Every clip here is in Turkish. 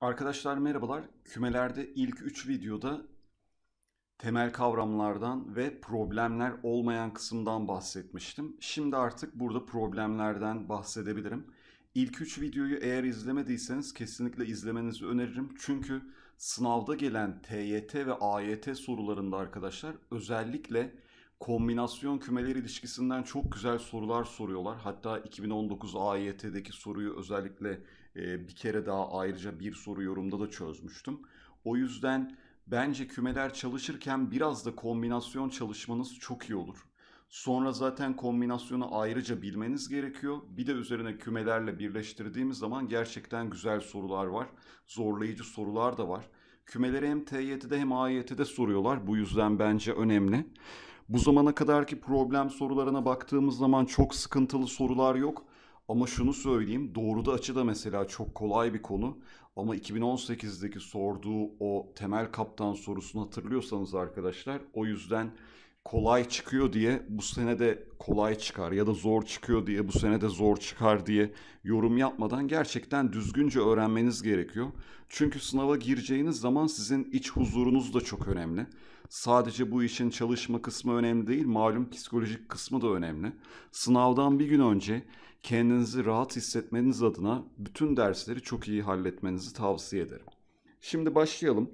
Arkadaşlar merhabalar. Kümelerde ilk 3 videoda temel kavramlardan ve problemler olmayan kısımdan bahsetmiştim. Şimdi artık burada problemlerden bahsedebilirim. İlk 3 videoyu eğer izlemediyseniz kesinlikle izlemenizi öneririm. Çünkü sınavda gelen TYT ve AYT sorularında arkadaşlar özellikle kombinasyon kümeler ilişkisinden çok güzel sorular soruyorlar. Hatta 2019 AYT'deki soruyu özellikle bir kere daha ayrıca bir soru yorumda da çözmüştüm. O yüzden bence kümeler çalışırken biraz da kombinasyon çalışmanız çok iyi olur. Sonra zaten kombinasyonu ayrıca bilmeniz gerekiyor. Bir de üzerine kümelerle birleştirdiğimiz zaman gerçekten güzel sorular var. Zorlayıcı sorular da var. Kümeleri hem TYT'de hem AYT'de soruyorlar. Bu yüzden bence önemli. Bu zamana kadarki problem sorularına baktığımız zaman çok sıkıntılı sorular yok. Ama şunu söyleyeyim doğruda açı da mesela çok kolay bir konu. Ama 2018'deki sorduğu o temel kaptan sorusunu hatırlıyorsanız arkadaşlar o yüzden kolay çıkıyor diye bu sene de kolay çıkar ya da zor çıkıyor diye bu sene de zor çıkar diye yorum yapmadan gerçekten düzgünce öğrenmeniz gerekiyor. Çünkü sınava gireceğiniz zaman sizin iç huzurunuz da çok önemli. Sadece bu işin çalışma kısmı önemli değil, malum psikolojik kısmı da önemli. Sınavdan bir gün önce kendinizi rahat hissetmeniz adına bütün dersleri çok iyi halletmenizi tavsiye ederim. Şimdi başlayalım.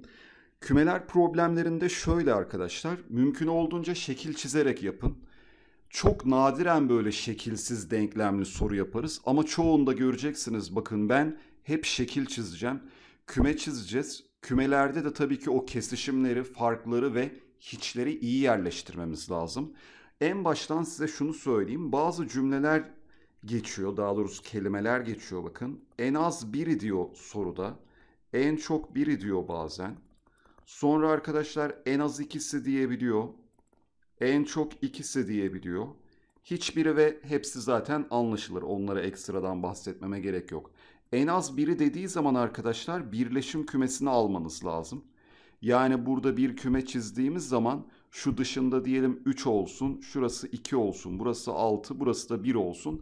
Kümeler problemlerinde şöyle arkadaşlar, mümkün olduğunca şekil çizerek yapın. Çok nadiren böyle şekilsiz denklemli soru yaparız ama çoğunda göreceksiniz bakın ben hep şekil çizeceğim. Küme çizeceğiz. Kümelerde de tabii ki o kesişimleri, farkları ve hiçleri iyi yerleştirmemiz lazım. En baştan size şunu söyleyeyim. Bazı cümleler geçiyor, daha doğrusu kelimeler geçiyor bakın. En az biri diyor soruda. En çok biri diyor bazen. Sonra arkadaşlar en az ikisi diyebiliyor. En çok ikisi diyebiliyor. Hiçbiri ve hepsi zaten anlaşılır. Onlara ekstradan bahsetmeme gerek yok. En az biri dediği zaman arkadaşlar birleşim kümesini almanız lazım. Yani burada bir küme çizdiğimiz zaman şu dışında diyelim 3 olsun, şurası 2 olsun, burası 6, burası da 1 olsun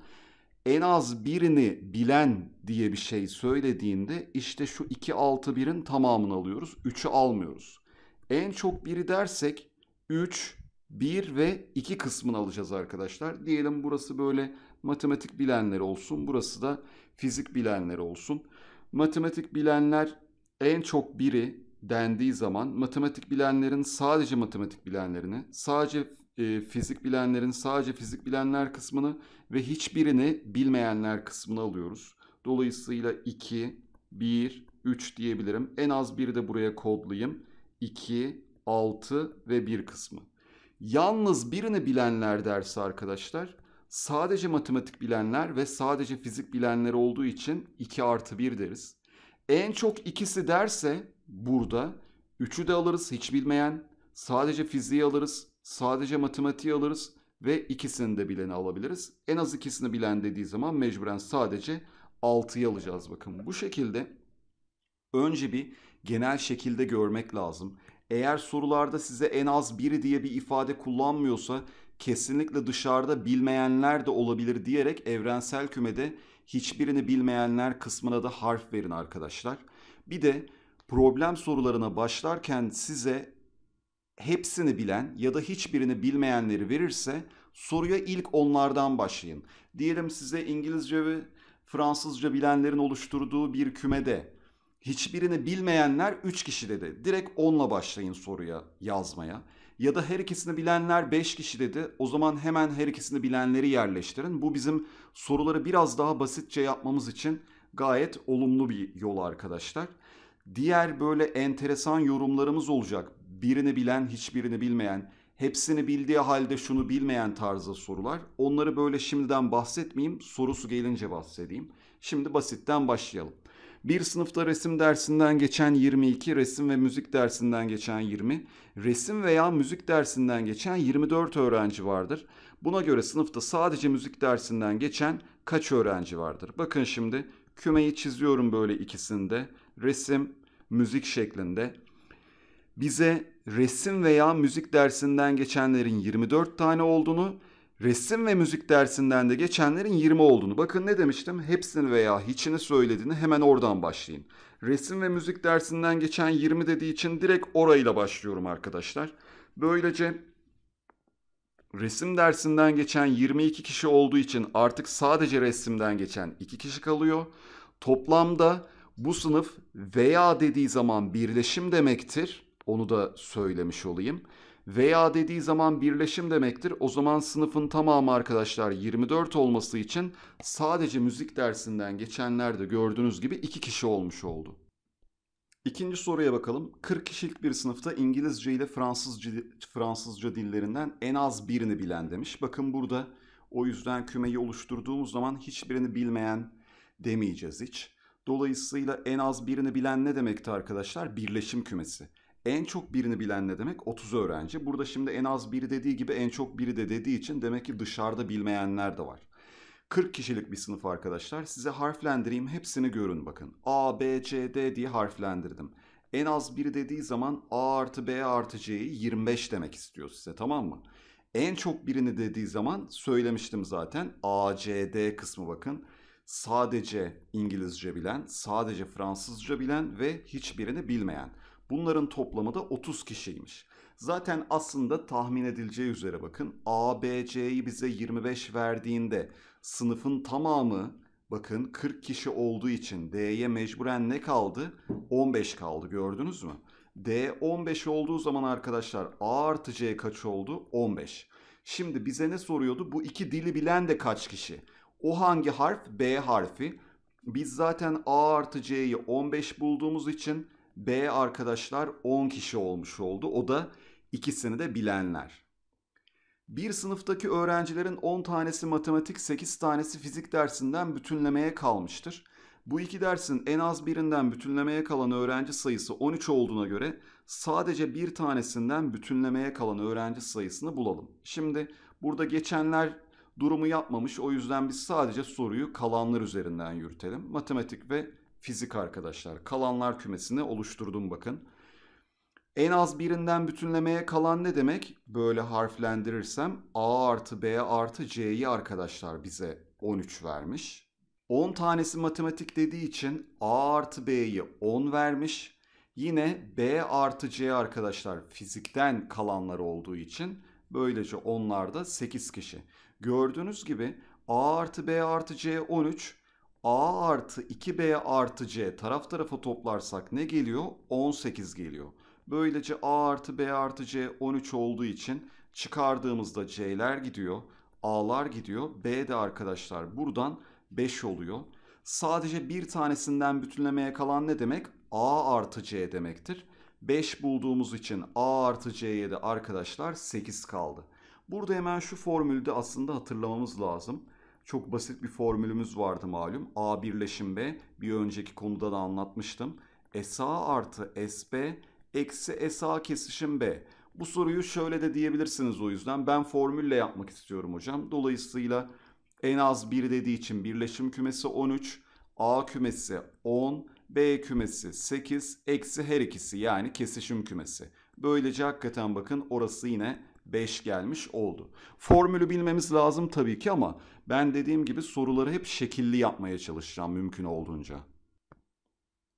en az birini bilen diye bir şey söylediğinde işte şu 2 6 1'in tamamını alıyoruz. 3'ü almıyoruz. En çok biri dersek 3, 1 ve 2 kısmını alacağız arkadaşlar. Diyelim burası böyle matematik bilenleri olsun. Burası da fizik bilenleri olsun. Matematik bilenler en çok biri dendiği zaman matematik bilenlerin sadece matematik bilenlerini, sadece e, fizik bilenlerin sadece fizik bilenler kısmını ve hiçbirini bilmeyenler kısmını alıyoruz. Dolayısıyla 2, 1, 3 diyebilirim. En az biri de buraya kodlayayım. 2, 6 ve 1 kısmı. Yalnız birini bilenler dersi arkadaşlar sadece matematik bilenler ve sadece fizik bilenler olduğu için 2 artı 1 deriz. En çok ikisi derse burada 3'ü de alırız hiç bilmeyen, sadece fiziği alırız Sadece matematiği alırız ve ikisini de bileni alabiliriz. En az ikisini bilen dediği zaman mecburen sadece 6'yı alacağız bakın. Bu şekilde önce bir genel şekilde görmek lazım. Eğer sorularda size en az biri diye bir ifade kullanmıyorsa kesinlikle dışarıda bilmeyenler de olabilir diyerek evrensel kümede hiçbirini bilmeyenler kısmına da harf verin arkadaşlar. Bir de problem sorularına başlarken size hepsini bilen ya da hiçbirini bilmeyenleri verirse soruya ilk onlardan başlayın. Diyelim size İngilizce ve Fransızca bilenlerin oluşturduğu bir kümede hiçbirini bilmeyenler 3 kişi dedi. Direkt onunla başlayın soruya yazmaya. Ya da her ikisini bilenler 5 kişi dedi. O zaman hemen her ikisini bilenleri yerleştirin. Bu bizim soruları biraz daha basitçe yapmamız için gayet olumlu bir yol arkadaşlar. Diğer böyle enteresan yorumlarımız olacak birini bilen, hiçbirini bilmeyen, hepsini bildiği halde şunu bilmeyen tarzı sorular. Onları böyle şimdiden bahsetmeyeyim, sorusu gelince bahsedeyim. Şimdi basitten başlayalım. Bir sınıfta resim dersinden geçen 22, resim ve müzik dersinden geçen 20, resim veya müzik dersinden geçen 24 öğrenci vardır. Buna göre sınıfta sadece müzik dersinden geçen kaç öğrenci vardır? Bakın şimdi kümeyi çiziyorum böyle ikisinde. Resim, müzik şeklinde. Bize resim veya müzik dersinden geçenlerin 24 tane olduğunu, resim ve müzik dersinden de geçenlerin 20 olduğunu. Bakın ne demiştim? Hepsini veya hiçini söylediğini hemen oradan başlayın. Resim ve müzik dersinden geçen 20 dediği için direkt orayla başlıyorum arkadaşlar. Böylece resim dersinden geçen 22 kişi olduğu için artık sadece resimden geçen 2 kişi kalıyor. Toplamda bu sınıf veya dediği zaman birleşim demektir. Onu da söylemiş olayım. Veya dediği zaman birleşim demektir. O zaman sınıfın tamamı arkadaşlar 24 olması için sadece müzik dersinden geçenlerde gördüğünüz gibi 2 kişi olmuş oldu. İkinci soruya bakalım. 40 kişilik bir sınıfta İngilizce ile Fransızca, Fransızca dillerinden en az birini bilen demiş. Bakın burada o yüzden kümeyi oluşturduğumuz zaman hiçbirini bilmeyen demeyeceğiz hiç. Dolayısıyla en az birini bilen ne demekti arkadaşlar? Birleşim kümesi. En çok birini bilen ne demek? 30 öğrenci. Burada şimdi en az biri dediği gibi en çok biri de dediği için demek ki dışarıda bilmeyenler de var. 40 kişilik bir sınıf arkadaşlar. Size harflendireyim hepsini görün bakın. A, B, C, D diye harflendirdim. En az biri dediği zaman A artı B artı C'yi 25 demek istiyor size tamam mı? En çok birini dediği zaman söylemiştim zaten. A, C, D kısmı bakın. Sadece İngilizce bilen, sadece Fransızca bilen ve hiçbirini bilmeyen. Bunların toplamı da 30 kişiymiş. Zaten aslında tahmin edileceği üzere bakın A B C'yi bize 25 verdiğinde sınıfın tamamı bakın 40 kişi olduğu için D'ye mecburen ne kaldı? 15 kaldı gördünüz mü? D 15 olduğu zaman arkadaşlar A artı C kaç oldu? 15. Şimdi bize ne soruyordu? Bu iki dili bilen de kaç kişi? O hangi harf? B harfi. Biz zaten A artı C'yi 15 bulduğumuz için B arkadaşlar 10 kişi olmuş oldu. O da ikisini de bilenler. Bir sınıftaki öğrencilerin 10 tanesi matematik, 8 tanesi fizik dersinden bütünlemeye kalmıştır. Bu iki dersin en az birinden bütünlemeye kalan öğrenci sayısı 13 olduğuna göre sadece bir tanesinden bütünlemeye kalan öğrenci sayısını bulalım. Şimdi burada geçenler durumu yapmamış o yüzden biz sadece soruyu kalanlar üzerinden yürütelim. Matematik ve fizik arkadaşlar. Kalanlar kümesini oluşturdum bakın. En az birinden bütünlemeye kalan ne demek? Böyle harflendirirsem A artı B artı C'yi arkadaşlar bize 13 vermiş. 10 tanesi matematik dediği için A artı B'yi 10 vermiş. Yine B artı C arkadaşlar fizikten kalanlar olduğu için böylece onlar da 8 kişi. Gördüğünüz gibi A artı B artı C 13 A artı 2B artı C taraf tarafa toplarsak ne geliyor? 18 geliyor. Böylece A artı B artı C 13 olduğu için çıkardığımızda C'ler gidiyor. A'lar gidiyor. B de arkadaşlar buradan 5 oluyor. Sadece bir tanesinden bütünlemeye kalan ne demek? A artı C demektir. 5 bulduğumuz için A artı C'ye de arkadaşlar 8 kaldı. Burada hemen şu formülde aslında hatırlamamız lazım çok basit bir formülümüz vardı malum. A birleşim B. Bir önceki konuda da anlatmıştım. SA artı SB eksi SA kesişim B. Bu soruyu şöyle de diyebilirsiniz o yüzden. Ben formülle yapmak istiyorum hocam. Dolayısıyla en az 1 dediği için birleşim kümesi 13, A kümesi 10, B kümesi 8, eksi her ikisi yani kesişim kümesi. Böylece hakikaten bakın orası yine 5 gelmiş oldu. Formülü bilmemiz lazım tabii ki ama ben dediğim gibi soruları hep şekilli yapmaya çalışacağım mümkün olduğunca.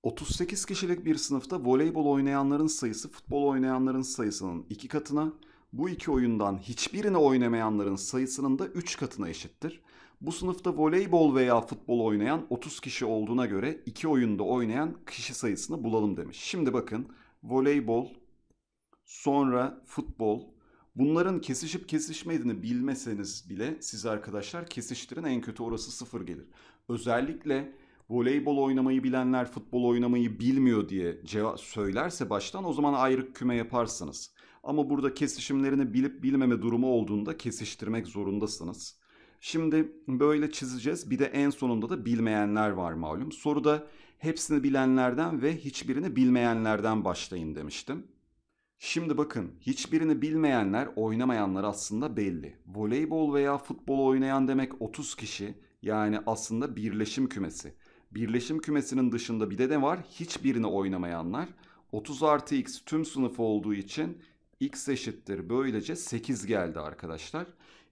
38 kişilik bir sınıfta voleybol oynayanların sayısı futbol oynayanların sayısının 2 katına, bu iki oyundan hiçbirini oynamayanların sayısının da 3 katına eşittir. Bu sınıfta voleybol veya futbol oynayan 30 kişi olduğuna göre iki oyunda oynayan kişi sayısını bulalım demiş. Şimdi bakın voleybol, sonra futbol, Bunların kesişip kesişmediğini bilmeseniz bile siz arkadaşlar kesiştirin en kötü orası sıfır gelir. Özellikle voleybol oynamayı bilenler futbol oynamayı bilmiyor diye cevap söylerse baştan o zaman ayrı küme yaparsınız. Ama burada kesişimlerini bilip bilmeme durumu olduğunda kesiştirmek zorundasınız. Şimdi böyle çizeceğiz. Bir de en sonunda da bilmeyenler var malum. Soruda hepsini bilenlerden ve hiçbirini bilmeyenlerden başlayın demiştim. Şimdi bakın hiçbirini bilmeyenler oynamayanlar aslında belli. Voleybol veya futbol oynayan demek 30 kişi yani aslında birleşim kümesi. Birleşim kümesinin dışında bir de ne var? Hiçbirini oynamayanlar. 30 artı x tüm sınıf olduğu için x eşittir. Böylece 8 geldi arkadaşlar.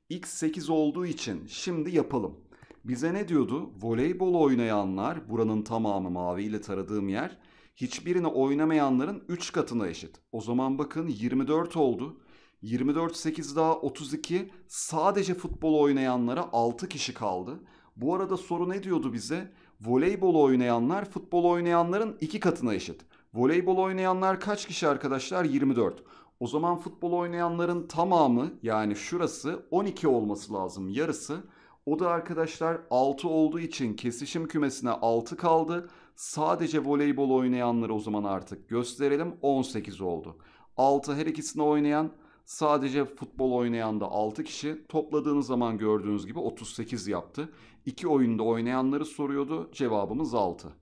x 8 olduğu için şimdi yapalım. Bize ne diyordu? Voleybol oynayanlar buranın tamamı maviyle taradığım yer hiçbirini oynamayanların 3 katına eşit. O zaman bakın 24 oldu. 24 8 daha 32 sadece futbol oynayanlara 6 kişi kaldı. Bu arada soru ne diyordu bize? Voleybol oynayanlar futbol oynayanların 2 katına eşit. Voleybol oynayanlar kaç kişi arkadaşlar? 24. O zaman futbol oynayanların tamamı yani şurası 12 olması lazım yarısı. O da arkadaşlar 6 olduğu için kesişim kümesine 6 kaldı sadece voleybol oynayanları o zaman artık gösterelim 18 oldu. 6 her ikisini oynayan sadece futbol oynayan da 6 kişi topladığınız zaman gördüğünüz gibi 38 yaptı. 2 oyunda oynayanları soruyordu cevabımız 6.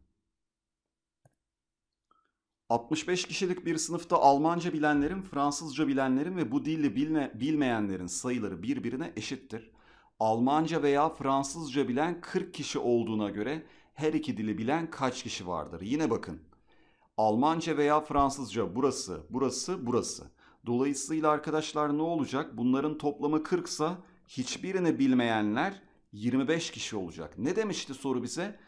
65 kişilik bir sınıfta Almanca bilenlerin, Fransızca bilenlerin ve bu dili bilme, bilmeyenlerin sayıları birbirine eşittir. Almanca veya Fransızca bilen 40 kişi olduğuna göre her iki dili bilen kaç kişi vardır? Yine bakın. Almanca veya Fransızca burası, burası, burası. Dolayısıyla arkadaşlar ne olacak? Bunların toplamı 40 ise hiçbirini bilmeyenler 25 kişi olacak. Ne demişti soru bize?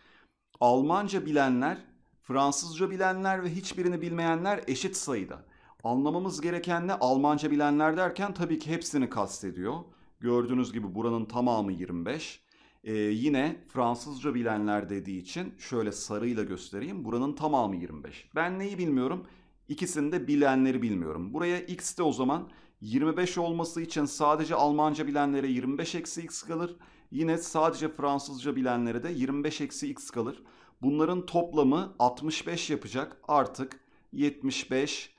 Almanca bilenler, Fransızca bilenler ve hiçbirini bilmeyenler eşit sayıda. Anlamamız gereken ne? Almanca bilenler derken tabii ki hepsini kastediyor. Gördüğünüz gibi buranın tamamı 25. Ee, yine Fransızca bilenler dediği için şöyle sarıyla göstereyim. Buranın tamamı 25. Ben neyi bilmiyorum? İkisini de bilenleri bilmiyorum. Buraya x de o zaman 25 olması için sadece Almanca bilenlere 25 eksi x kalır. Yine sadece Fransızca bilenlere de 25 eksi x kalır. Bunların toplamı 65 yapacak. Artık 75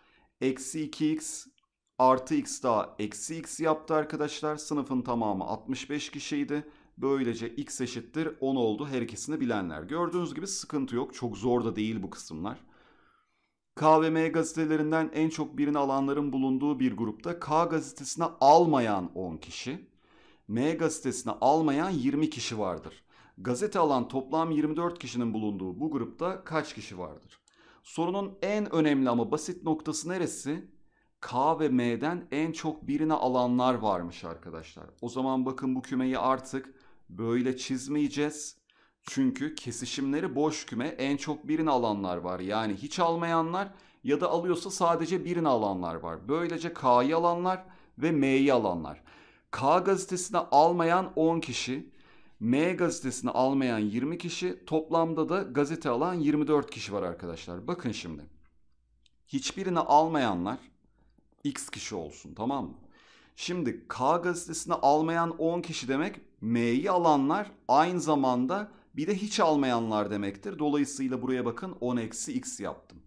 eksi 2x artı x daha eksi x yaptı arkadaşlar. Sınıfın tamamı 65 kişiydi. Böylece x eşittir 10 oldu her ikisini bilenler. Gördüğünüz gibi sıkıntı yok. Çok zor da değil bu kısımlar. K ve M gazetelerinden en çok birini alanların bulunduğu bir grupta K gazetesine almayan 10 kişi, M gazetesine almayan 20 kişi vardır. Gazete alan toplam 24 kişinin bulunduğu bu grupta kaç kişi vardır? Sorunun en önemli ama basit noktası neresi? K ve M'den en çok birini alanlar varmış arkadaşlar. O zaman bakın bu kümeyi artık böyle çizmeyeceğiz. Çünkü kesişimleri boş küme en çok birini alanlar var. Yani hiç almayanlar ya da alıyorsa sadece birini alanlar var. Böylece K'yı alanlar ve M'yi alanlar. K gazetesini almayan 10 kişi, M gazetesini almayan 20 kişi, toplamda da gazete alan 24 kişi var arkadaşlar. Bakın şimdi. Hiçbirini almayanlar X kişi olsun tamam mı? Şimdi K gazetesini almayan 10 kişi demek M'yi alanlar aynı zamanda bir de hiç almayanlar demektir. Dolayısıyla buraya bakın 10 eksi x yaptım.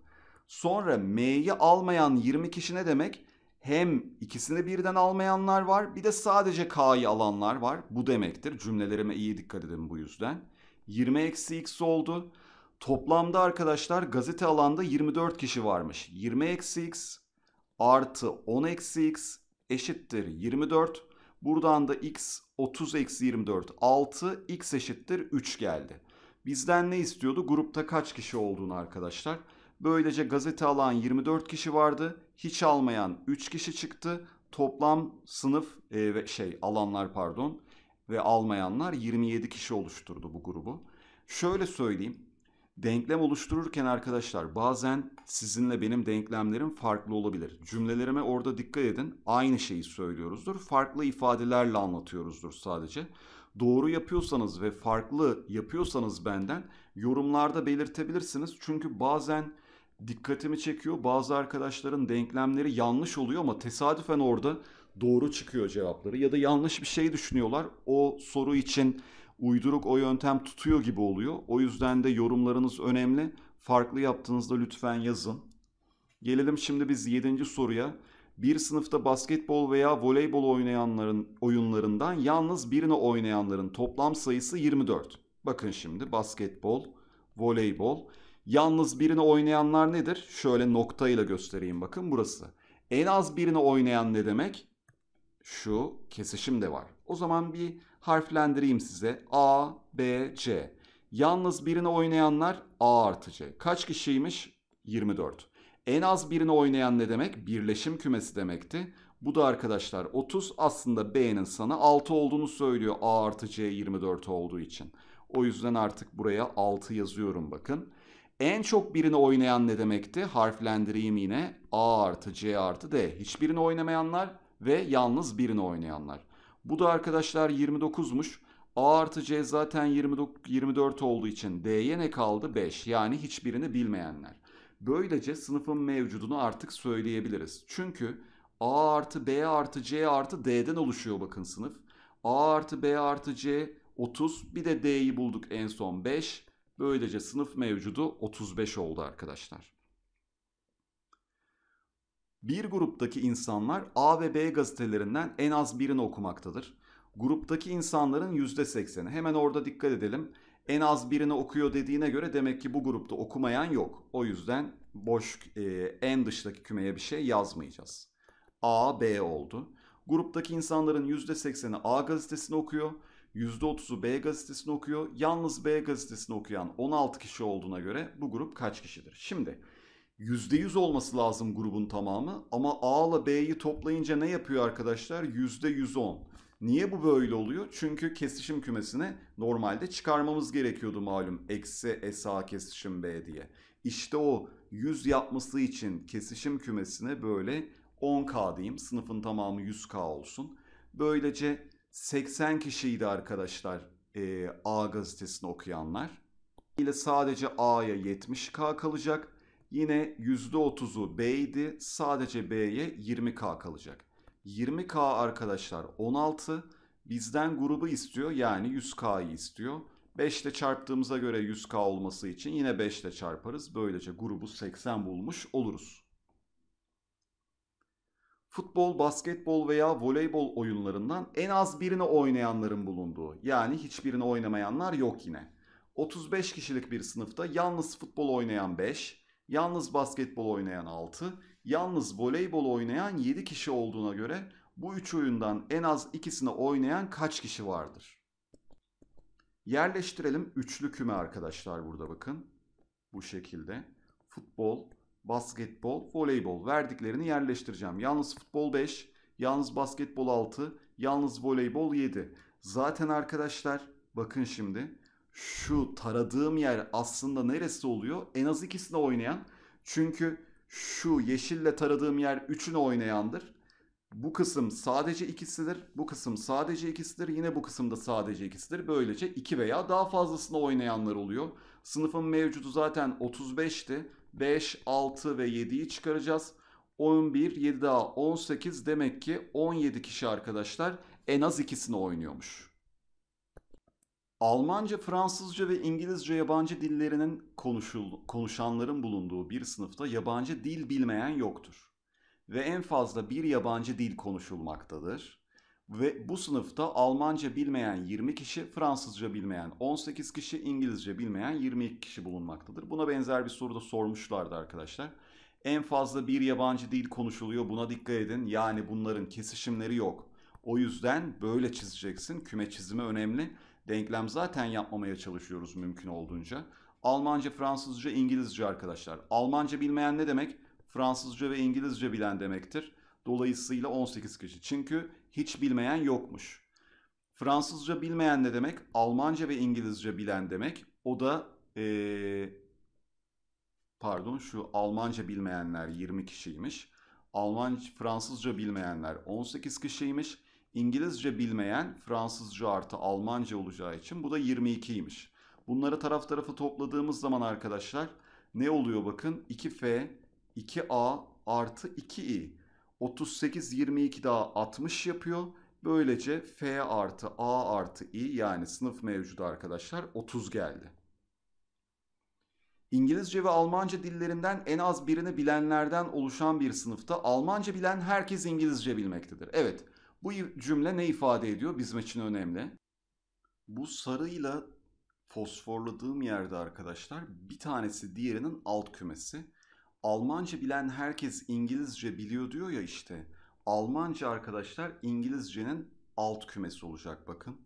Sonra M'yi almayan 20 kişi ne demek? Hem ikisini birden almayanlar var bir de sadece K'yı alanlar var. Bu demektir. Cümlelerime iyi dikkat edin bu yüzden. 20 eksi x oldu. Toplamda arkadaşlar gazete alanda 24 kişi varmış. 20 eksi x artı 10 eksi x eşittir 24. Buradan da x 30 eksi 24 6 x eşittir 3 geldi. Bizden ne istiyordu? Grupta kaç kişi olduğunu arkadaşlar. Böylece gazete alan 24 kişi vardı. Hiç almayan 3 kişi çıktı. Toplam sınıf e, ve şey alanlar pardon ve almayanlar 27 kişi oluşturdu bu grubu. Şöyle söyleyeyim. Denklem oluştururken arkadaşlar bazen sizinle benim denklemlerim farklı olabilir. Cümlelerime orada dikkat edin. Aynı şeyi söylüyoruzdur. Farklı ifadelerle anlatıyoruzdur sadece. Doğru yapıyorsanız ve farklı yapıyorsanız benden yorumlarda belirtebilirsiniz. Çünkü bazen dikkatimi çekiyor. Bazı arkadaşların denklemleri yanlış oluyor ama tesadüfen orada doğru çıkıyor cevapları ya da yanlış bir şey düşünüyorlar. O soru için uyduruk o yöntem tutuyor gibi oluyor. O yüzden de yorumlarınız önemli. Farklı yaptığınızda lütfen yazın. Gelelim şimdi biz 7. soruya. Bir sınıfta basketbol veya voleybol oynayanların oyunlarından yalnız birini oynayanların toplam sayısı 24. Bakın şimdi basketbol, voleybol. Yalnız birini oynayanlar nedir? Şöyle noktayla göstereyim bakın burası. En az birini oynayan ne demek? Şu kesişim de var. O zaman bir harflendireyim size. A, B, C. Yalnız birini oynayanlar A artı C. Kaç kişiymiş? 24. En az birini oynayan ne demek? Birleşim kümesi demekti. Bu da arkadaşlar 30 aslında B'nin sana 6 olduğunu söylüyor A artı C 24 olduğu için. O yüzden artık buraya 6 yazıyorum bakın. En çok birini oynayan ne demekti? Harflendireyim yine. A artı C artı D. Hiçbirini oynamayanlar ve yalnız birini oynayanlar. Bu da arkadaşlar 29'muş. A artı C zaten 24 olduğu için D'ye ne kaldı? 5. Yani hiçbirini bilmeyenler. Böylece sınıfın mevcudunu artık söyleyebiliriz. Çünkü A artı B artı C artı D'den oluşuyor bakın sınıf. A artı B artı C 30 bir de D'yi bulduk en son 5. Böylece sınıf mevcudu 35 oldu arkadaşlar. Bir gruptaki insanlar A ve B gazetelerinden en az birini okumaktadır. Gruptaki insanların %80'i. Hemen orada dikkat edelim. En az birini okuyor dediğine göre demek ki bu grupta okumayan yok. O yüzden boş e, en dıştaki kümeye bir şey yazmayacağız. A, B oldu. Gruptaki insanların %80'i A gazetesini okuyor. %30'u B gazetesini okuyor. Yalnız B gazetesini okuyan 16 kişi olduğuna göre bu grup kaç kişidir? Şimdi %100 olması lazım grubun tamamı ama A ile B'yi toplayınca ne yapıyor arkadaşlar? %110. Niye bu böyle oluyor? Çünkü kesişim kümesini normalde çıkarmamız gerekiyordu malum. Eksi SA kesişim B diye. İşte o 100 yapması için kesişim kümesine böyle 10K diyeyim. Sınıfın tamamı 100K olsun. Böylece 80 kişiydi arkadaşlar e, A gazetesini okuyanlar. ile sadece A'ya 70K kalacak. Yine %30'u B idi. Sadece B'ye 20K kalacak. 20K arkadaşlar 16. Bizden grubu istiyor yani 100K'yı istiyor. 5 ile çarptığımıza göre 100K olması için yine 5 ile çarparız. Böylece grubu 80 bulmuş oluruz. Futbol, basketbol veya voleybol oyunlarından en az birini oynayanların bulunduğu yani hiçbirini oynamayanlar yok yine. 35 kişilik bir sınıfta yalnız futbol oynayan 5, yalnız basketbol oynayan 6, yalnız voleybol oynayan 7 kişi olduğuna göre bu üç oyundan en az ikisini oynayan kaç kişi vardır? Yerleştirelim üçlü küme arkadaşlar burada bakın. Bu şekilde futbol, basketbol, voleybol verdiklerini yerleştireceğim. Yalnız futbol 5, yalnız basketbol 6, yalnız voleybol 7. Zaten arkadaşlar bakın şimdi şu taradığım yer aslında neresi oluyor? En az ikisini oynayan. Çünkü şu yeşille taradığım yer üçünü oynayandır. Bu kısım sadece ikisidir. Bu kısım sadece ikisidir. Yine bu kısımda sadece ikisidir. Böylece iki veya daha fazlasını oynayanlar oluyor. Sınıfın mevcudu zaten 35'ti. 5, 6 ve 7'yi çıkaracağız. 11, 7 daha 18 demek ki 17 kişi arkadaşlar en az ikisini oynuyormuş. Almanca, Fransızca ve İngilizce yabancı dillerinin konuşul konuşanların bulunduğu bir sınıfta yabancı dil bilmeyen yoktur. Ve en fazla bir yabancı dil konuşulmaktadır. Ve bu sınıfta Almanca bilmeyen 20 kişi, Fransızca bilmeyen 18 kişi, İngilizce bilmeyen 22 kişi bulunmaktadır. Buna benzer bir soru da sormuşlardı arkadaşlar. En fazla bir yabancı dil konuşuluyor buna dikkat edin. Yani bunların kesişimleri yok. O yüzden böyle çizeceksin. Küme çizimi önemli. Denklem zaten yapmamaya çalışıyoruz mümkün olduğunca. Almanca, Fransızca, İngilizce arkadaşlar. Almanca bilmeyen ne demek? Fransızca ve İngilizce bilen demektir. Dolayısıyla 18 kişi. Çünkü hiç bilmeyen yokmuş. Fransızca bilmeyen ne demek? Almanca ve İngilizce bilen demek. O da ee, pardon şu Almanca bilmeyenler 20 kişiymiş. Alman, Fransızca bilmeyenler 18 kişiymiş. İngilizce bilmeyen Fransızca artı Almanca olacağı için bu da 22'ymiş. Bunları taraf tarafı topladığımız zaman arkadaşlar ne oluyor bakın 2F 2A artı 2i. 38 22 daha 60 yapıyor. Böylece f artı a artı i yani sınıf mevcudu arkadaşlar 30 geldi. İngilizce ve Almanca dillerinden en az birini bilenlerden oluşan bir sınıfta Almanca bilen herkes İngilizce bilmektedir. Evet bu cümle ne ifade ediyor? Bizim için önemli. Bu sarıyla fosforladığım yerde arkadaşlar bir tanesi diğerinin alt kümesi. Almanca bilen herkes İngilizce biliyor diyor ya işte. Almanca arkadaşlar İngilizcenin alt kümesi olacak bakın.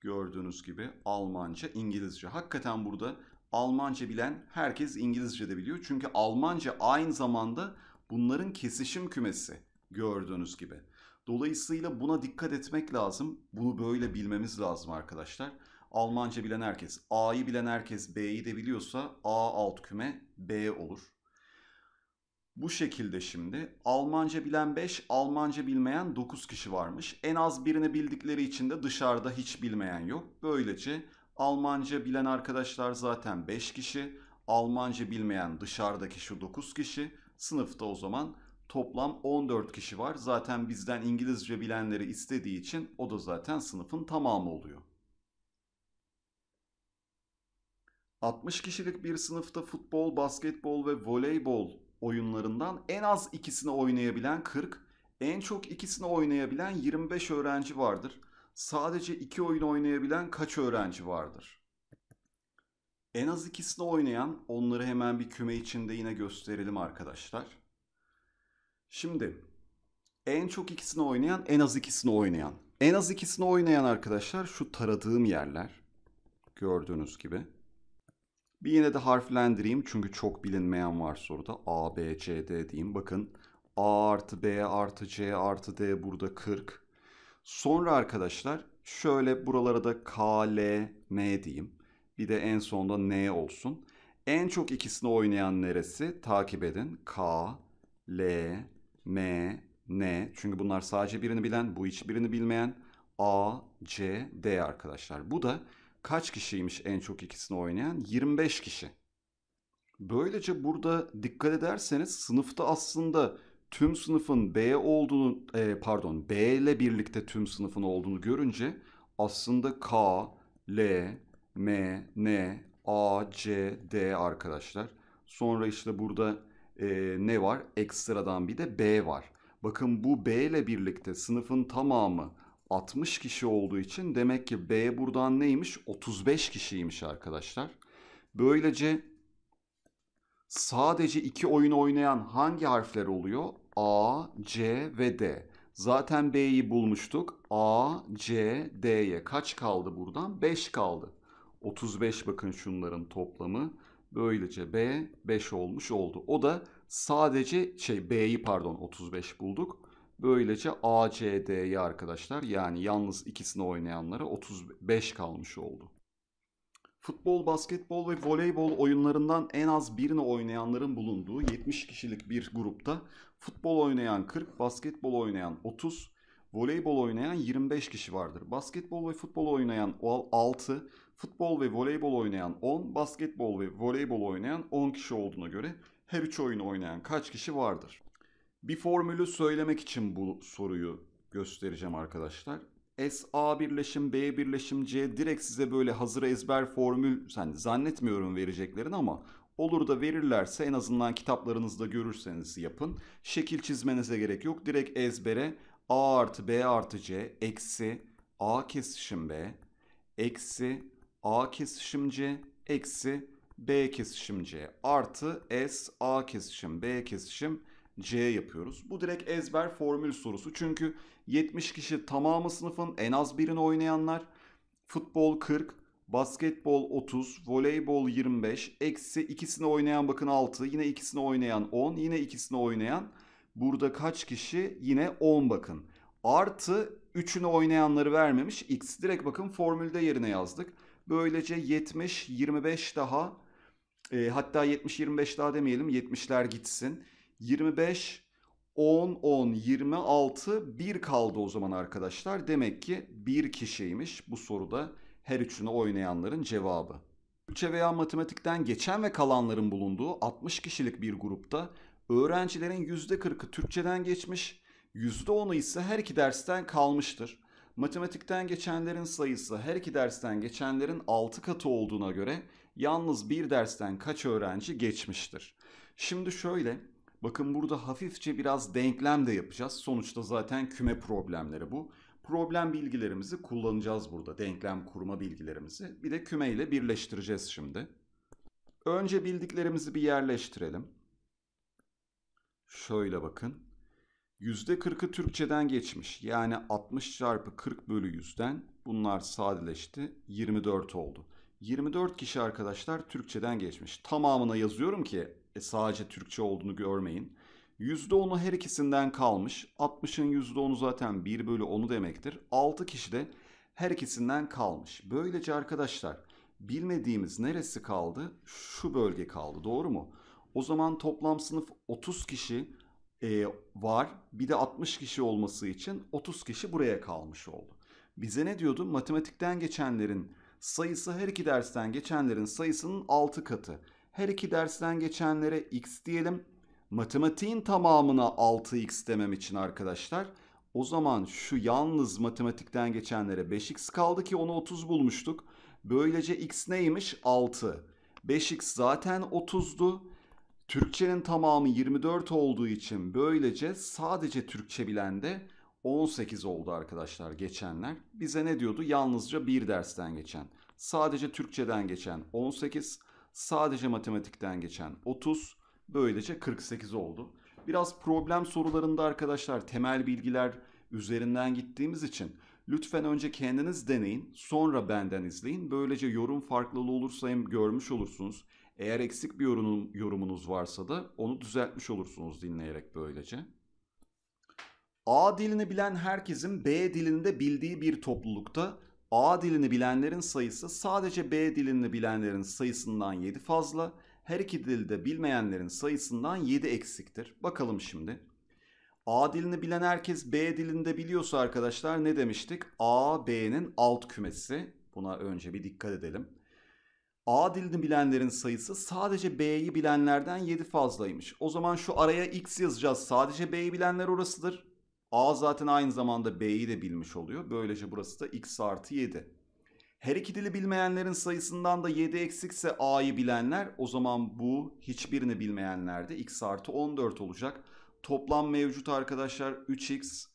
Gördüğünüz gibi Almanca, İngilizce. Hakikaten burada Almanca bilen herkes İngilizce de biliyor. Çünkü Almanca aynı zamanda bunların kesişim kümesi gördüğünüz gibi. Dolayısıyla buna dikkat etmek lazım. Bunu böyle bilmemiz lazım arkadaşlar. Almanca bilen herkes, A'yı bilen herkes B'yi de biliyorsa A alt küme B olur. Bu şekilde şimdi Almanca bilen 5, Almanca bilmeyen 9 kişi varmış. En az birini bildikleri için de dışarıda hiç bilmeyen yok. Böylece Almanca bilen arkadaşlar zaten 5 kişi, Almanca bilmeyen dışarıdaki şu 9 kişi sınıfta o zaman Toplam 14 kişi var. Zaten bizden İngilizce bilenleri istediği için o da zaten sınıfın tamamı oluyor. 60 kişilik bir sınıfta futbol, basketbol ve voleybol oyunlarından en az ikisini oynayabilen 40, en çok ikisini oynayabilen 25 öğrenci vardır. Sadece iki oyun oynayabilen kaç öğrenci vardır? En az ikisini oynayan, onları hemen bir küme içinde yine gösterelim arkadaşlar. Şimdi en çok ikisini oynayan, en az ikisini oynayan. En az ikisini oynayan arkadaşlar şu taradığım yerler. Gördüğünüz gibi. Bir yine de harflendireyim çünkü çok bilinmeyen var soruda. A, B, C, D diyeyim. Bakın A artı B artı C artı D burada 40. Sonra arkadaşlar şöyle buralara da K, L, M diyeyim. Bir de en sonda N olsun. En çok ikisini oynayan neresi? Takip edin. K, L, M, N. Çünkü bunlar sadece birini bilen, bu hiçbirini bilmeyen. A, C, D arkadaşlar. Bu da kaç kişiymiş en çok ikisini oynayan? 25 kişi. Böylece burada dikkat ederseniz sınıfta aslında tüm sınıfın B olduğunu e, pardon B ile birlikte tüm sınıfın olduğunu görünce aslında K, L, M, N, A, C, D arkadaşlar. Sonra işte burada e, ne var? Ekstradan bir de B var. Bakın bu B ile birlikte sınıfın tamamı 60 kişi olduğu için demek ki B buradan neymiş? 35 kişiymiş arkadaşlar. Böylece sadece iki oyun oynayan hangi harfler oluyor? A, C ve D. Zaten B'yi bulmuştuk. A, C, D'ye kaç kaldı buradan? 5 kaldı. 35 bakın şunların toplamı. Böylece B 5 olmuş oldu. O da sadece şey B'yi pardon 35 bulduk. Böylece A, arkadaşlar yani yalnız ikisini oynayanlara 35 kalmış oldu. Futbol, basketbol ve voleybol oyunlarından en az birini oynayanların bulunduğu 70 kişilik bir grupta futbol oynayan 40, basketbol oynayan 30, voleybol oynayan 25 kişi vardır. Basketbol ve futbol oynayan 6, futbol ve voleybol oynayan 10, basketbol ve voleybol oynayan 10 kişi olduğuna göre her üç oyunu oynayan kaç kişi vardır? Bir formülü söylemek için bu soruyu göstereceğim arkadaşlar. S A birleşim B birleşim C direkt size böyle hazır ezber formül yani zannetmiyorum vereceklerini ama olur da verirlerse en azından kitaplarınızda görürseniz yapın. Şekil çizmenize gerek yok. Direkt ezbere A artı B artı C eksi A kesişim B eksi A kesişim C eksi B kesişim C artı S A kesişim B kesişim C yapıyoruz. Bu direkt ezber formül sorusu. Çünkü 70 kişi tamamı sınıfın en az birini oynayanlar. Futbol 40, basketbol 30, voleybol 25, eksi ikisini oynayan bakın 6, yine ikisini oynayan 10, yine ikisini oynayan. Burada kaç kişi? Yine 10 bakın. Artı 3'ünü oynayanları vermemiş. X direkt bakın formülde yerine yazdık. Böylece 70-25 daha e, hatta 70-25 daha demeyelim 70'ler gitsin. 25 10 10 26 1 kaldı o zaman arkadaşlar. Demek ki bir kişiymiş bu soruda her üçünü oynayanların cevabı. Türkçe veya matematikten geçen ve kalanların bulunduğu 60 kişilik bir grupta öğrencilerin %40'ı Türkçeden geçmiş, %10'u ise her iki dersten kalmıştır. Matematikten geçenlerin sayısı her iki dersten geçenlerin 6 katı olduğuna göre yalnız bir dersten kaç öğrenci geçmiştir? Şimdi şöyle bakın burada hafifçe biraz denklem de yapacağız. Sonuçta zaten küme problemleri bu. Problem bilgilerimizi kullanacağız burada. Denklem kurma bilgilerimizi bir de küme ile birleştireceğiz şimdi. Önce bildiklerimizi bir yerleştirelim. Şöyle bakın. %40'ı Türkçeden geçmiş. Yani 60 çarpı 40 bölü 100'den bunlar sadeleşti. 24 oldu. 24 kişi arkadaşlar Türkçeden geçmiş. Tamamına yazıyorum ki e, sadece Türkçe olduğunu görmeyin. %10'u her ikisinden kalmış. 60'ın %10'u zaten 1 bölü 10'u demektir. 6 kişi de her ikisinden kalmış. Böylece arkadaşlar bilmediğimiz neresi kaldı? Şu bölge kaldı doğru mu? O zaman toplam sınıf 30 kişi e, var. Bir de 60 kişi olması için 30 kişi buraya kalmış oldu. Bize ne diyordu? Matematikten geçenlerin sayısı her iki dersten geçenlerin sayısının 6 katı. Her iki dersten geçenlere x diyelim. Matematiğin tamamına 6x demem için arkadaşlar. O zaman şu yalnız matematikten geçenlere 5x kaldı ki onu 30 bulmuştuk. Böylece x neymiş? 6. 5x zaten 30'du. Türkçenin tamamı 24 olduğu için böylece sadece Türkçe bilen de 18 oldu arkadaşlar geçenler. Bize ne diyordu? Yalnızca bir dersten geçen, sadece Türkçeden geçen 18, sadece matematikten geçen 30, böylece 48 oldu. Biraz problem sorularında arkadaşlar temel bilgiler üzerinden gittiğimiz için lütfen önce kendiniz deneyin, sonra benden izleyin. Böylece yorum farklılığı olursa hem görmüş olursunuz eğer eksik bir yorumun, yorumunuz varsa da onu düzeltmiş olursunuz dinleyerek böylece. A dilini bilen herkesin B dilinde bildiği bir toplulukta A dilini bilenlerin sayısı sadece B dilini bilenlerin sayısından 7 fazla, her iki dilde bilmeyenlerin sayısından 7 eksiktir. Bakalım şimdi. A dilini bilen herkes B dilinde biliyorsa arkadaşlar ne demiştik? A, B'nin alt kümesi. Buna önce bir dikkat edelim. A dilini bilenlerin sayısı sadece B'yi bilenlerden 7 fazlaymış. O zaman şu araya X yazacağız. Sadece B'yi bilenler orasıdır. A zaten aynı zamanda B'yi de bilmiş oluyor. Böylece burası da X artı 7. Her iki dili bilmeyenlerin sayısından da 7 eksikse A'yı bilenler o zaman bu hiçbirini bilmeyenler de X artı 14 olacak. Toplam mevcut arkadaşlar 3X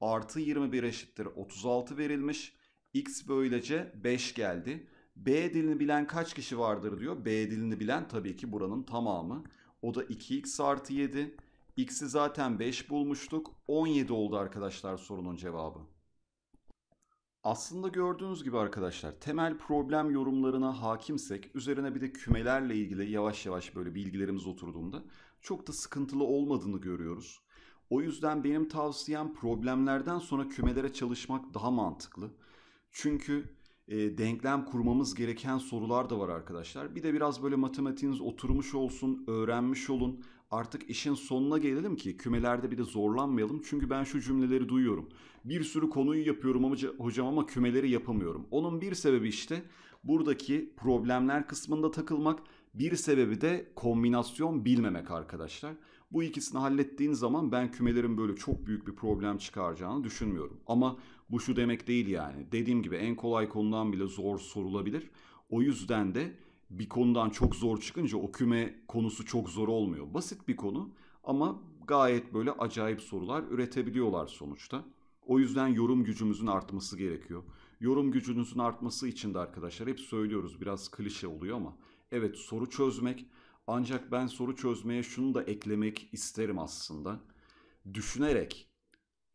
artı 21 eşittir 36 verilmiş. X böylece 5 geldi. B dilini bilen kaç kişi vardır diyor. B dilini bilen tabii ki buranın tamamı. O da 2x artı 7. X'i zaten 5 bulmuştuk. 17 oldu arkadaşlar sorunun cevabı. Aslında gördüğünüz gibi arkadaşlar temel problem yorumlarına hakimsek üzerine bir de kümelerle ilgili yavaş yavaş böyle bilgilerimiz oturduğunda çok da sıkıntılı olmadığını görüyoruz. O yüzden benim tavsiyem problemlerden sonra kümelere çalışmak daha mantıklı. Çünkü e, denklem kurmamız gereken sorular da var arkadaşlar. Bir de biraz böyle matematiğiniz oturmuş olsun, öğrenmiş olun. Artık işin sonuna gelelim ki kümelerde bir de zorlanmayalım. Çünkü ben şu cümleleri duyuyorum. Bir sürü konuyu yapıyorum ama hocam ama kümeleri yapamıyorum. Onun bir sebebi işte buradaki problemler kısmında takılmak. Bir sebebi de kombinasyon bilmemek arkadaşlar. Bu ikisini hallettiğin zaman ben kümelerin böyle çok büyük bir problem çıkaracağını düşünmüyorum. Ama bu şu demek değil yani. Dediğim gibi en kolay konudan bile zor sorulabilir. O yüzden de bir konudan çok zor çıkınca o küme konusu çok zor olmuyor. Basit bir konu ama gayet böyle acayip sorular üretebiliyorlar sonuçta. O yüzden yorum gücümüzün artması gerekiyor. Yorum gücünüzün artması için de arkadaşlar hep söylüyoruz biraz klişe oluyor ama evet soru çözmek ancak ben soru çözmeye şunu da eklemek isterim aslında. Düşünerek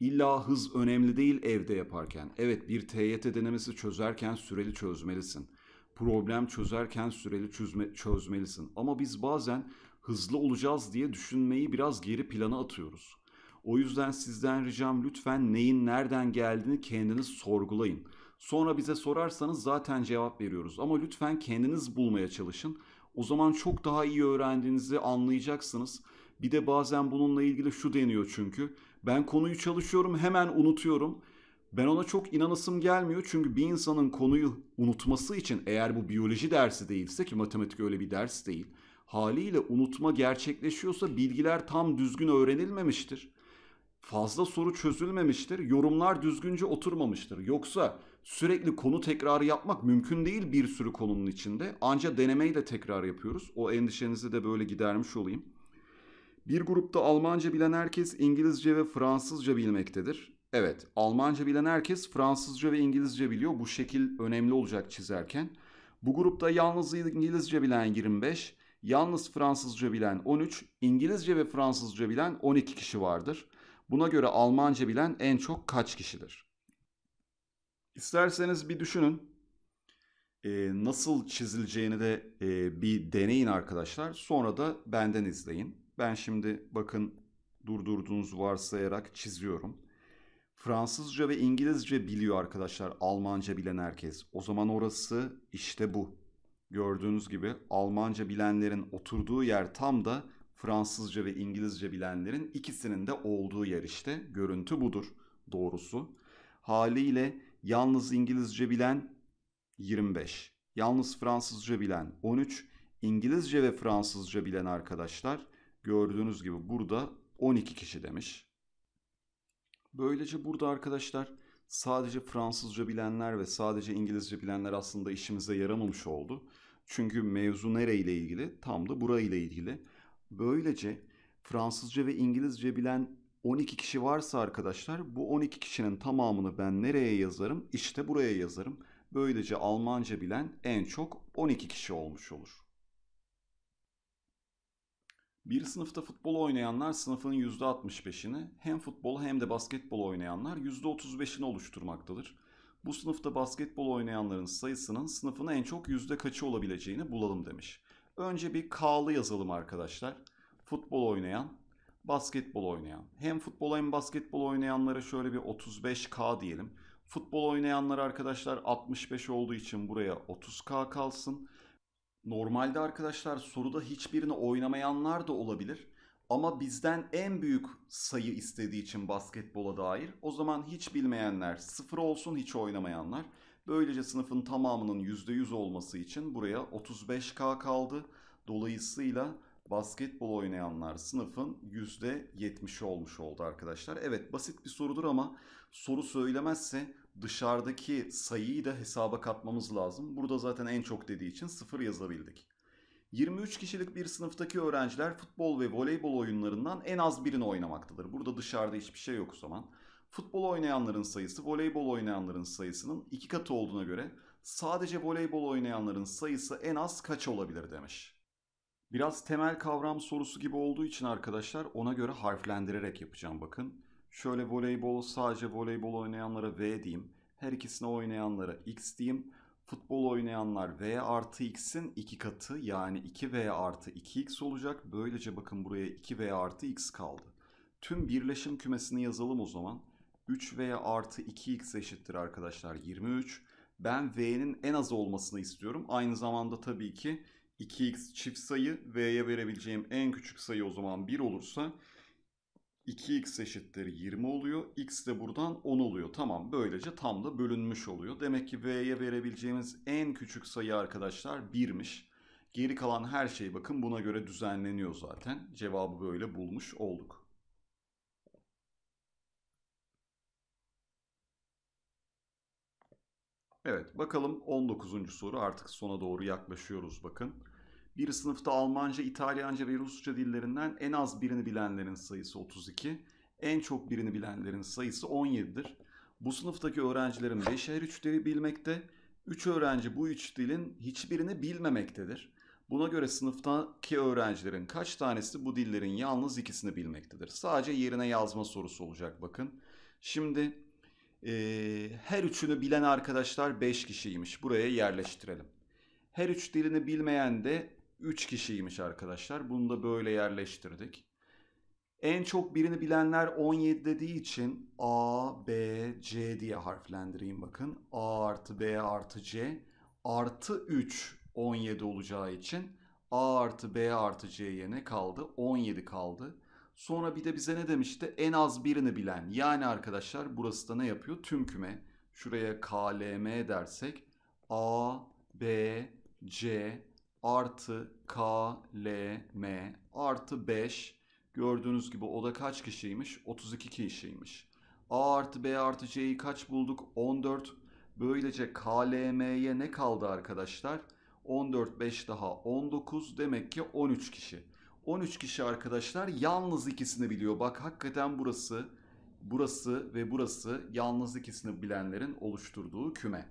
İlla hız önemli değil evde yaparken. Evet bir TYT denemesi çözerken süreli çözmelisin. Problem çözerken süreli çözme, çözmelisin. Ama biz bazen hızlı olacağız diye düşünmeyi biraz geri plana atıyoruz. O yüzden sizden ricam lütfen neyin nereden geldiğini kendiniz sorgulayın. Sonra bize sorarsanız zaten cevap veriyoruz ama lütfen kendiniz bulmaya çalışın. O zaman çok daha iyi öğrendiğinizi anlayacaksınız. Bir de bazen bununla ilgili şu deniyor çünkü ben konuyu çalışıyorum hemen unutuyorum. Ben ona çok inanasım gelmiyor çünkü bir insanın konuyu unutması için eğer bu biyoloji dersi değilse ki matematik öyle bir ders değil. Haliyle unutma gerçekleşiyorsa bilgiler tam düzgün öğrenilmemiştir. Fazla soru çözülmemiştir, yorumlar düzgünce oturmamıştır. Yoksa sürekli konu tekrarı yapmak mümkün değil bir sürü konunun içinde. Anca denemeyle tekrar yapıyoruz. O endişenizi de böyle gidermiş olayım. Bir grupta Almanca bilen herkes İngilizce ve Fransızca bilmektedir. Evet, Almanca bilen herkes Fransızca ve İngilizce biliyor. Bu şekil önemli olacak çizerken. Bu grupta yalnız İngilizce bilen 25, yalnız Fransızca bilen 13, İngilizce ve Fransızca bilen 12 kişi vardır. Buna göre Almanca bilen en çok kaç kişidir? İsterseniz bir düşünün. Ee, nasıl çizileceğini de e, bir deneyin arkadaşlar. Sonra da benden izleyin. Ben şimdi bakın durdurduğunuz varsayarak çiziyorum. Fransızca ve İngilizce biliyor arkadaşlar. Almanca bilen herkes. O zaman orası işte bu. Gördüğünüz gibi Almanca bilenlerin oturduğu yer tam da Fransızca ve İngilizce bilenlerin ikisinin de olduğu yer işte. Görüntü budur doğrusu. Haliyle yalnız İngilizce bilen 25, yalnız Fransızca bilen 13, İngilizce ve Fransızca bilen arkadaşlar Gördüğünüz gibi burada 12 kişi demiş. Böylece burada arkadaşlar sadece Fransızca bilenler ve sadece İngilizce bilenler aslında işimize yaramamış oldu. Çünkü mevzu nereyle ilgili? Tam da burayla ilgili. Böylece Fransızca ve İngilizce bilen 12 kişi varsa arkadaşlar bu 12 kişinin tamamını ben nereye yazarım? İşte buraya yazarım. Böylece Almanca bilen en çok 12 kişi olmuş olur. Bir sınıfta futbol oynayanlar sınıfın %65'ini, hem futbol hem de basketbol oynayanlar %35'ini oluşturmaktadır. Bu sınıfta basketbol oynayanların sayısının sınıfın en çok yüzde kaçı olabileceğini bulalım demiş. Önce bir K'lı yazalım arkadaşlar. Futbol oynayan, basketbol oynayan. Hem futbol hem basketbol oynayanlara şöyle bir 35K diyelim. Futbol oynayanlar arkadaşlar 65 olduğu için buraya 30K kalsın. Normalde arkadaşlar soruda hiçbirini oynamayanlar da olabilir. Ama bizden en büyük sayı istediği için basketbola dair o zaman hiç bilmeyenler sıfır olsun hiç oynamayanlar. Böylece sınıfın tamamının %100 olması için buraya 35K kaldı. Dolayısıyla basketbol oynayanlar sınıfın %70'i olmuş oldu arkadaşlar. Evet basit bir sorudur ama soru söylemezse dışarıdaki sayıyı da hesaba katmamız lazım. Burada zaten en çok dediği için sıfır yazabildik. 23 kişilik bir sınıftaki öğrenciler futbol ve voleybol oyunlarından en az birini oynamaktadır. Burada dışarıda hiçbir şey yok o zaman. Futbol oynayanların sayısı voleybol oynayanların sayısının iki katı olduğuna göre sadece voleybol oynayanların sayısı en az kaç olabilir demiş. Biraz temel kavram sorusu gibi olduğu için arkadaşlar ona göre harflendirerek yapacağım bakın. Şöyle voleybol sadece voleybol oynayanlara V diyeyim. Her ikisine oynayanlara X diyeyim. Futbol oynayanlar V artı X'in iki katı yani 2V artı 2X olacak. Böylece bakın buraya 2V artı X kaldı. Tüm birleşim kümesini yazalım o zaman. 3V artı 2X eşittir arkadaşlar 23. Ben V'nin en az olmasını istiyorum. Aynı zamanda tabii ki 2X çift sayı V'ye verebileceğim en küçük sayı o zaman 1 olursa 2x eşittir 20 oluyor. X de buradan 10 oluyor. Tamam böylece tam da bölünmüş oluyor. Demek ki V'ye verebileceğimiz en küçük sayı arkadaşlar 1'miş. Geri kalan her şey bakın buna göre düzenleniyor zaten. Cevabı böyle bulmuş olduk. Evet bakalım 19. soru artık sona doğru yaklaşıyoruz bakın. Bir sınıfta Almanca, İtalyanca ve Rusça dillerinden en az birini bilenlerin sayısı 32, en çok birini bilenlerin sayısı 17'dir. Bu sınıftaki öğrencilerin 5'er 3 dili bilmekte, 3 öğrenci bu 3 dilin hiçbirini bilmemektedir. Buna göre sınıftaki öğrencilerin kaç tanesi bu dillerin yalnız ikisini bilmektedir? Sadece yerine yazma sorusu olacak bakın. Şimdi e, her üçünü bilen arkadaşlar 5 kişiymiş. Buraya yerleştirelim. Her üç dilini bilmeyen de 3 kişiymiş arkadaşlar. Bunu da böyle yerleştirdik. En çok birini bilenler 17 dediği için A, B, C diye harflendireyim bakın. A artı B artı C artı 3 17 olacağı için A artı B artı C ne kaldı? 17 kaldı. Sonra bir de bize ne demişti? En az birini bilen. Yani arkadaşlar burası da ne yapıyor? Tüm küme. Şuraya KLM dersek A, B, C artı K, L, M artı 5 gördüğünüz gibi o da kaç kişiymiş? 32 kişiymiş. A artı B artı C'yi kaç bulduk? 14. Böylece KLM'ye ne kaldı arkadaşlar? 14, 5 daha 19 demek ki 13 kişi. 13 kişi arkadaşlar yalnız ikisini biliyor. Bak hakikaten burası, burası ve burası yalnız ikisini bilenlerin oluşturduğu küme.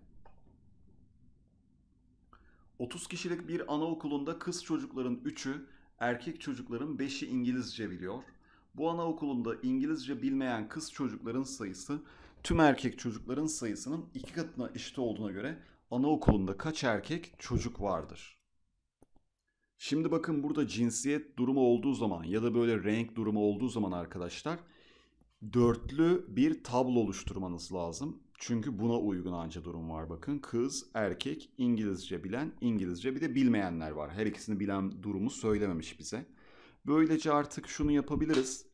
30 kişilik bir anaokulunda kız çocukların 3'ü, erkek çocukların 5'i İngilizce biliyor. Bu anaokulunda İngilizce bilmeyen kız çocukların sayısı tüm erkek çocukların sayısının iki katına eşit olduğuna göre anaokulunda kaç erkek çocuk vardır? Şimdi bakın burada cinsiyet durumu olduğu zaman ya da böyle renk durumu olduğu zaman arkadaşlar dörtlü bir tablo oluşturmanız lazım. Çünkü buna uygun anca durum var bakın. Kız, erkek, İngilizce bilen, İngilizce bir de bilmeyenler var. Her ikisini bilen durumu söylememiş bize. Böylece artık şunu yapabiliriz.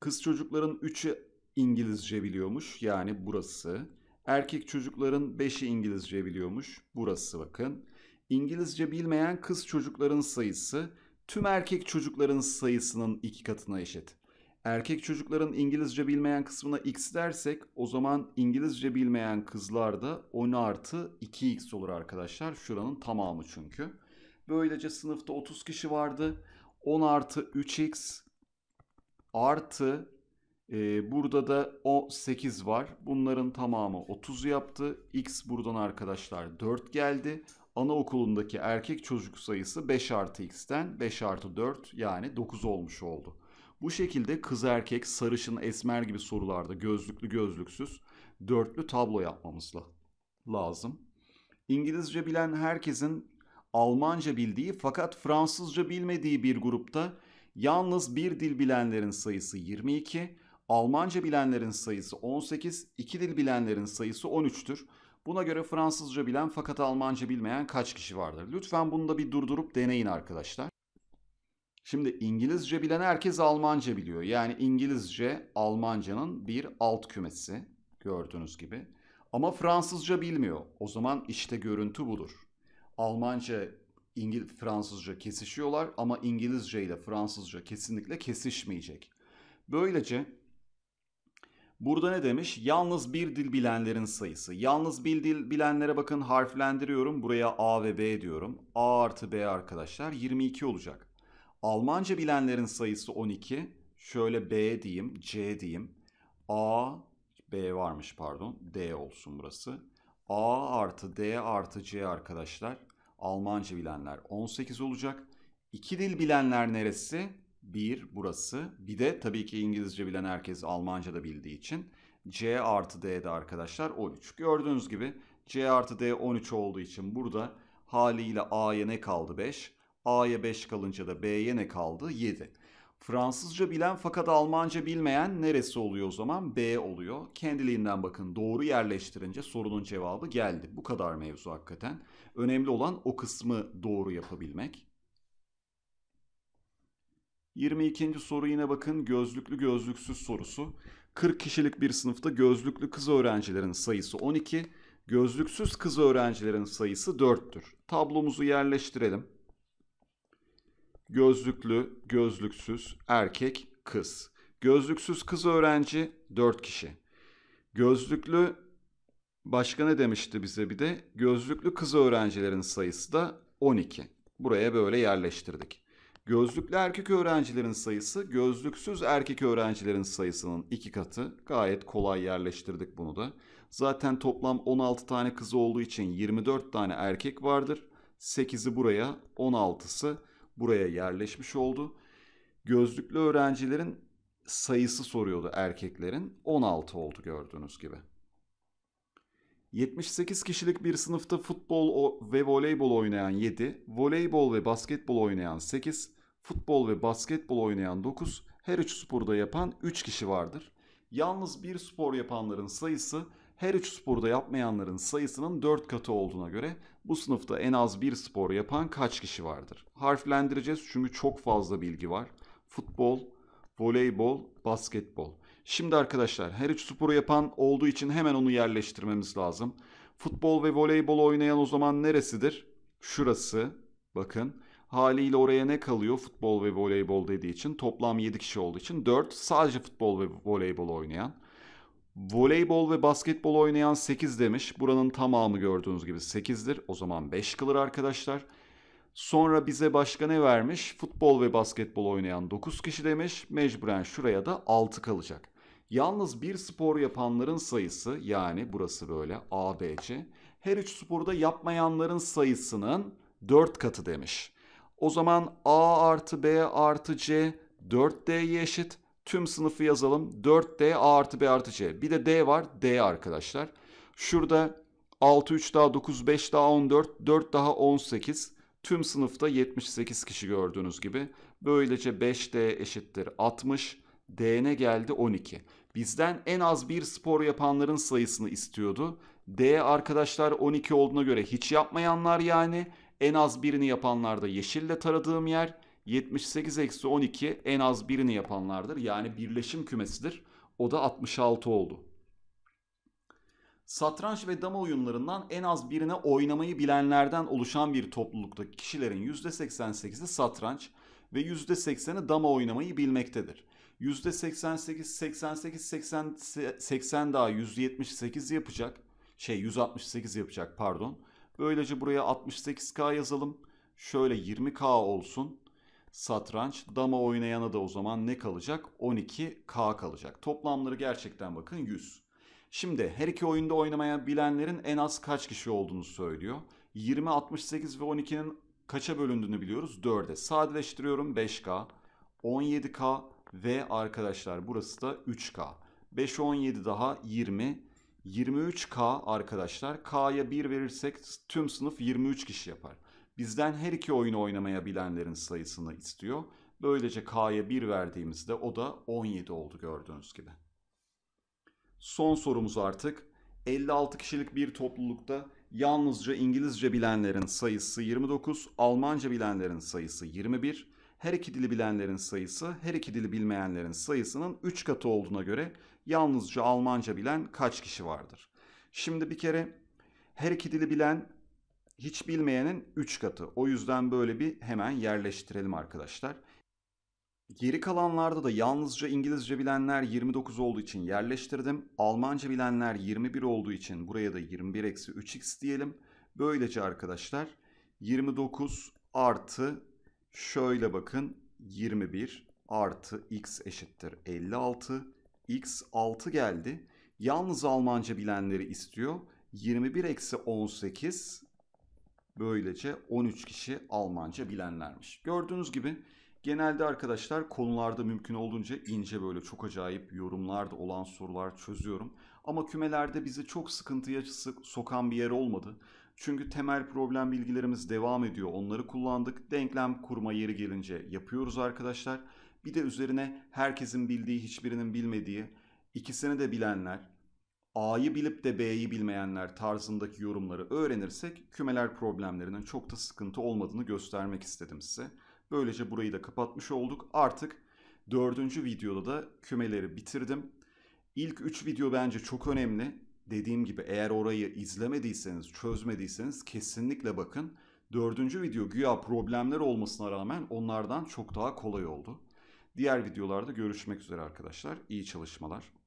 Kız çocukların 3'ü İngilizce biliyormuş. Yani burası. Erkek çocukların 5'i İngilizce biliyormuş. Burası bakın. İngilizce bilmeyen kız çocukların sayısı tüm erkek çocukların sayısının iki katına eşit erkek çocukların İngilizce bilmeyen kısmına x dersek o zaman İngilizce bilmeyen kızlar da 10 artı 2x olur arkadaşlar. Şuranın tamamı çünkü. Böylece sınıfta 30 kişi vardı. 10 artı 3x artı e, burada da o 8 var. Bunların tamamı 30 yaptı. X buradan arkadaşlar 4 geldi. Anaokulundaki erkek çocuk sayısı 5 artı x'ten 5 artı 4 yani 9 olmuş oldu. Bu şekilde kız erkek, sarışın, esmer gibi sorularda gözlüklü gözlüksüz dörtlü tablo yapmamız lazım. İngilizce bilen herkesin Almanca bildiği fakat Fransızca bilmediği bir grupta yalnız bir dil bilenlerin sayısı 22, Almanca bilenlerin sayısı 18, iki dil bilenlerin sayısı 13'tür. Buna göre Fransızca bilen fakat Almanca bilmeyen kaç kişi vardır? Lütfen bunu da bir durdurup deneyin arkadaşlar. Şimdi İngilizce bilen herkes Almanca biliyor. Yani İngilizce Almanca'nın bir alt kümesi gördüğünüz gibi. Ama Fransızca bilmiyor. O zaman işte görüntü budur. Almanca İngil Fransızca kesişiyorlar ama İngilizce ile Fransızca kesinlikle kesişmeyecek. Böylece burada ne demiş? Yalnız bir dil bilenlerin sayısı. Yalnız bir dil bilenlere bakın harflendiriyorum. Buraya A ve B diyorum. A artı B arkadaşlar 22 olacak. Almanca bilenlerin sayısı 12. Şöyle B diyeyim, C diyeyim. A, B varmış pardon. D olsun burası. A artı D artı C arkadaşlar. Almanca bilenler 18 olacak. İki dil bilenler neresi? Bir burası. Bir de tabii ki İngilizce bilen herkes Almanca da bildiği için. C artı D'de arkadaşlar 13. Gördüğünüz gibi C artı D 13 olduğu için burada haliyle A'ya ne kaldı 5? A'ya 5 kalınca da B'ye ne kaldı? 7. Fransızca bilen fakat Almanca bilmeyen neresi oluyor o zaman? B oluyor. Kendiliğinden bakın doğru yerleştirince sorunun cevabı geldi. Bu kadar mevzu hakikaten. Önemli olan o kısmı doğru yapabilmek. 22. soru yine bakın gözlüklü gözlüksüz sorusu. 40 kişilik bir sınıfta gözlüklü kız öğrencilerin sayısı 12, gözlüksüz kız öğrencilerin sayısı 4'tür. Tablomuzu yerleştirelim. Gözlüklü, gözlüksüz, erkek, kız. Gözlüksüz kız öğrenci 4 kişi. Gözlüklü başka ne demişti bize bir de? Gözlüklü kız öğrencilerin sayısı da 12. Buraya böyle yerleştirdik. Gözlüklü erkek öğrencilerin sayısı gözlüksüz erkek öğrencilerin sayısının iki katı. Gayet kolay yerleştirdik bunu da. Zaten toplam 16 tane kız olduğu için 24 tane erkek vardır. 8'i buraya, 16'sı buraya yerleşmiş oldu. Gözlüklü öğrencilerin sayısı soruyordu erkeklerin. 16 oldu gördüğünüz gibi. 78 kişilik bir sınıfta futbol ve voleybol oynayan 7, voleybol ve basketbol oynayan 8, futbol ve basketbol oynayan 9, her üç sporda yapan 3 kişi vardır. Yalnız bir spor yapanların sayısı her üç sporu da yapmayanların sayısının 4 katı olduğuna göre bu sınıfta en az bir spor yapan kaç kişi vardır? Harflendireceğiz çünkü çok fazla bilgi var. Futbol, voleybol, basketbol. Şimdi arkadaşlar her üç sporu yapan olduğu için hemen onu yerleştirmemiz lazım. Futbol ve voleybol oynayan o zaman neresidir? Şurası. Bakın haliyle oraya ne kalıyor futbol ve voleybol dediği için toplam 7 kişi olduğu için 4 sadece futbol ve voleybol oynayan. Voleybol ve basketbol oynayan 8 demiş. Buranın tamamı gördüğünüz gibi 8'dir. O zaman 5 kalır arkadaşlar. Sonra bize başka ne vermiş? Futbol ve basketbol oynayan 9 kişi demiş. Mecburen şuraya da 6 kalacak. Yalnız bir spor yapanların sayısı yani burası böyle ABC her üç sporu da yapmayanların sayısının 4 katı demiş. O zaman A artı B artı C 4D'ye eşit. Tüm sınıfı yazalım. 4D A artı B artı C. Bir de D var. D arkadaşlar. Şurada 6 3 daha 9 5 daha 14 4 daha 18 tüm sınıfta 78 kişi gördüğünüz gibi. Böylece 5D eşittir 60 D'ne geldi 12. Bizden en az bir spor yapanların sayısını istiyordu. D arkadaşlar 12 olduğuna göre hiç yapmayanlar yani en az birini yapanlar da yeşille taradığım yer. 78 eksi 12 en az birini yapanlardır. Yani birleşim kümesidir. O da 66 oldu. Satranç ve dama oyunlarından en az birine oynamayı bilenlerden oluşan bir toplulukta kişilerin %88'i satranç ve %80'i dama oynamayı bilmektedir. %88, 88, 80, 80 daha 178 yapacak. Şey 168 yapacak pardon. Böylece buraya 68K yazalım. Şöyle 20K olsun satranç, dama oynayana da o zaman ne kalacak? 12K kalacak. Toplamları gerçekten bakın 100. Şimdi her iki oyunda oynamaya bilenlerin en az kaç kişi olduğunu söylüyor. 20, 68 ve 12'nin kaça bölündüğünü biliyoruz? 4'e. Sadeleştiriyorum 5K, 17K ve arkadaşlar burası da 3K. 5, 17 daha 20, 23K arkadaşlar. K'ya 1 verirsek tüm sınıf 23 kişi yapar. Bizden her iki oyunu oynamaya bilenlerin sayısını istiyor. Böylece K'ya 1 verdiğimizde o da 17 oldu gördüğünüz gibi. Son sorumuz artık 56 kişilik bir toplulukta yalnızca İngilizce bilenlerin sayısı 29, Almanca bilenlerin sayısı 21, her iki dili bilenlerin sayısı her iki dili bilmeyenlerin sayısının 3 katı olduğuna göre yalnızca Almanca bilen kaç kişi vardır? Şimdi bir kere her iki dili bilen hiç bilmeyenin 3 katı. O yüzden böyle bir hemen yerleştirelim arkadaşlar. Geri kalanlarda da yalnızca İngilizce bilenler 29 olduğu için yerleştirdim. Almanca bilenler 21 olduğu için buraya da 21-3x diyelim. Böylece arkadaşlar 29 artı şöyle bakın 21 artı x eşittir 56. x 6 geldi. Yalnız Almanca bilenleri istiyor. 21 eksi 18 Böylece 13 kişi Almanca bilenlermiş. Gördüğünüz gibi genelde arkadaşlar konularda mümkün olduğunca ince böyle çok acayip yorumlarda olan sorular çözüyorum. Ama kümelerde bizi çok sıkıntıya sokan bir yer olmadı. Çünkü temel problem bilgilerimiz devam ediyor. Onları kullandık. Denklem kurma yeri gelince yapıyoruz arkadaşlar. Bir de üzerine herkesin bildiği, hiçbirinin bilmediği, ikisini de bilenler, A'yı bilip de B'yi bilmeyenler tarzındaki yorumları öğrenirsek kümeler problemlerinin çok da sıkıntı olmadığını göstermek istedim size. Böylece burayı da kapatmış olduk. Artık dördüncü videoda da kümeleri bitirdim. İlk üç video bence çok önemli. Dediğim gibi eğer orayı izlemediyseniz, çözmediyseniz kesinlikle bakın. Dördüncü video güya problemler olmasına rağmen onlardan çok daha kolay oldu. Diğer videolarda görüşmek üzere arkadaşlar. İyi çalışmalar.